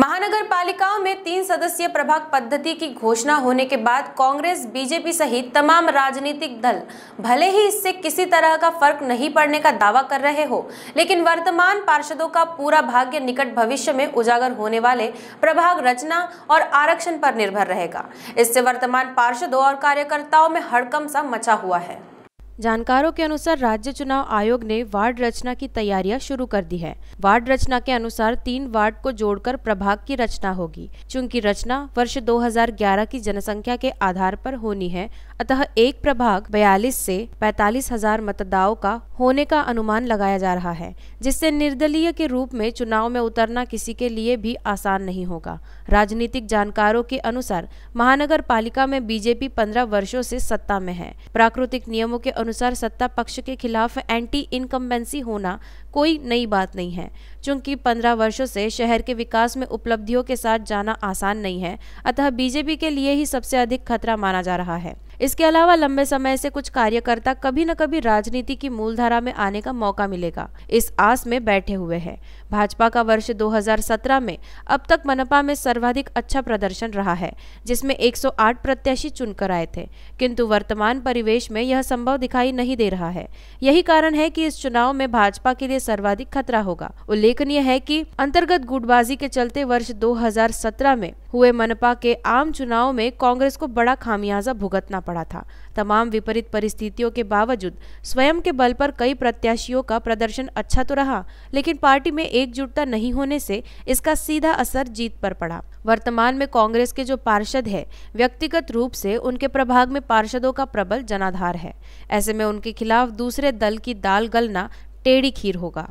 महानगर पालिकाओं में तीन सदस्यीय प्रभाग पद्धति की घोषणा होने के बाद कांग्रेस बीजेपी सहित तमाम राजनीतिक दल भले ही इससे किसी तरह का फर्क नहीं पड़ने का दावा कर रहे हो लेकिन वर्तमान पार्षदों का पूरा भाग्य निकट भविष्य में उजागर होने वाले प्रभाग रचना और आरक्षण पर निर्भर रहेगा इससे वर्तमान पार्षदों और कार्यकर्ताओं में हड़कम सा मचा हुआ है जानकारों के अनुसार राज्य चुनाव आयोग ने वार्ड रचना की तैयारियां शुरू कर दी है वार्ड रचना के अनुसार तीन वार्ड को जोड़कर प्रभाग की रचना होगी चूंकि रचना वर्ष 2011 की जनसंख्या के आधार पर होनी है अतः एक प्रभाग 42 से पैतालीस हजार मतदाओं का होने का अनुमान लगाया जा रहा है जिससे निर्दलीय के रूप में चुनाव में उतरना किसी के लिए भी आसान नहीं होगा राजनीतिक जानकारों के अनुसार महानगर पालिका में बीजेपी पंद्रह वर्षो ऐसी सत्ता में है प्राकृतिक नियमों के अनुसार सत्ता पक्ष के खिलाफ एंटी इनकम्बेंसी होना कोई नई बात नहीं है चूंकि पंद्रह वर्षों से शहर के विकास में उपलब्धियों के साथ जाना आसान नहीं है अतः बीजेपी के लिए ही सबसे अधिक खतरा माना जा रहा है इसके अलावा लंबे समय से कुछ कार्यकर्ता कभी न कभी राजनीति की मूलधारा में आने का मौका मिलेगा इस आस में बैठे हुए है भाजपा का वर्ष 2017 में अब तक मनपा में सर्वाधिक अच्छा प्रदर्शन रहा है जिसमें 108 प्रत्याशी चुनकर आए थे किंतु वर्तमान परिवेश में यह संभव दिखाई नहीं दे रहा है यही कारण है कि इस चुनाव में भाजपा के लिए सर्वाधिक खतरा होगा उल्लेखनीय है कि अंतर्गत गुटबाजी के चलते वर्ष 2017 में हुए मनपा के आम चुनाव में कांग्रेस को बड़ा खामियाजा भुगतना पड़ा था तमाम विपरीत परिस्थितियों के बावजूद स्वयं के बल पर कई प्रत्याशियों का प्रदर्शन अच्छा तो रहा लेकिन पार्टी में एकजुटता नहीं होने से इसका सीधा असर जीत पर पड़ा वर्तमान में कांग्रेस के जो पार्षद है व्यक्तिगत रूप से उनके प्रभाग में पार्षदों का प्रबल जनाधार है ऐसे में उनके खिलाफ दूसरे दल की दाल गलना टेढ़ी खीर होगा